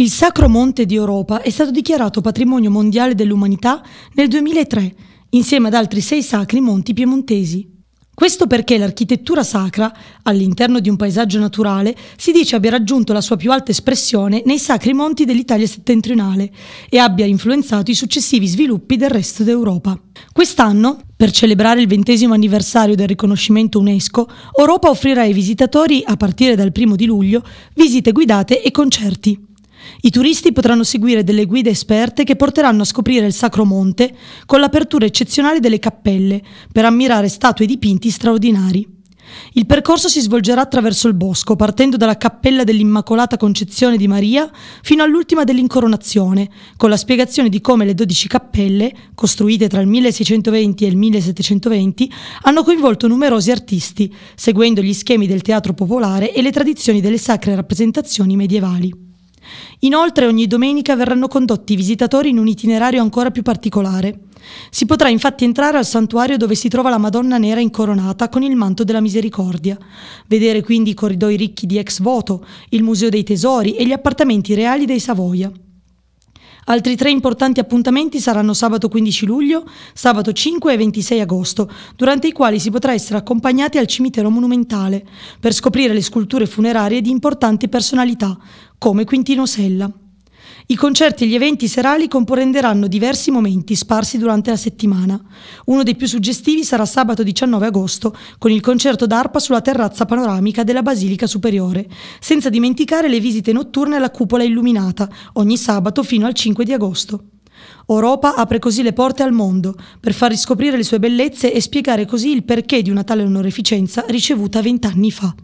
Il Sacro Monte di Europa è stato dichiarato Patrimonio Mondiale dell'Umanità nel 2003, insieme ad altri sei sacri monti piemontesi. Questo perché l'architettura sacra, all'interno di un paesaggio naturale, si dice abbia raggiunto la sua più alta espressione nei sacri monti dell'Italia settentrionale e abbia influenzato i successivi sviluppi del resto d'Europa. Quest'anno, per celebrare il ventesimo anniversario del riconoscimento UNESCO, Europa offrirà ai visitatori, a partire dal primo di luglio, visite guidate e concerti. I turisti potranno seguire delle guide esperte che porteranno a scoprire il Sacro Monte con l'apertura eccezionale delle cappelle per ammirare statue e dipinti straordinari. Il percorso si svolgerà attraverso il bosco, partendo dalla Cappella dell'Immacolata Concezione di Maria fino all'ultima dell'Incoronazione, con la spiegazione di come le dodici cappelle, costruite tra il 1620 e il 1720, hanno coinvolto numerosi artisti, seguendo gli schemi del teatro popolare e le tradizioni delle sacre rappresentazioni medievali. Inoltre ogni domenica verranno condotti i visitatori in un itinerario ancora più particolare. Si potrà infatti entrare al santuario dove si trova la Madonna Nera incoronata con il manto della misericordia, vedere quindi i corridoi ricchi di ex voto, il Museo dei Tesori e gli appartamenti reali dei Savoia. Altri tre importanti appuntamenti saranno sabato 15 luglio, sabato 5 e 26 agosto, durante i quali si potrà essere accompagnati al cimitero monumentale per scoprire le sculture funerarie di importanti personalità, come Quintino Sella. I concerti e gli eventi serali comprenderanno diversi momenti sparsi durante la settimana. Uno dei più suggestivi sarà sabato 19 agosto con il concerto d'arpa sulla terrazza panoramica della Basilica Superiore, senza dimenticare le visite notturne alla cupola illuminata, ogni sabato fino al 5 di agosto. Europa apre così le porte al mondo per far riscoprire le sue bellezze e spiegare così il perché di una tale onoreficenza ricevuta vent'anni fa.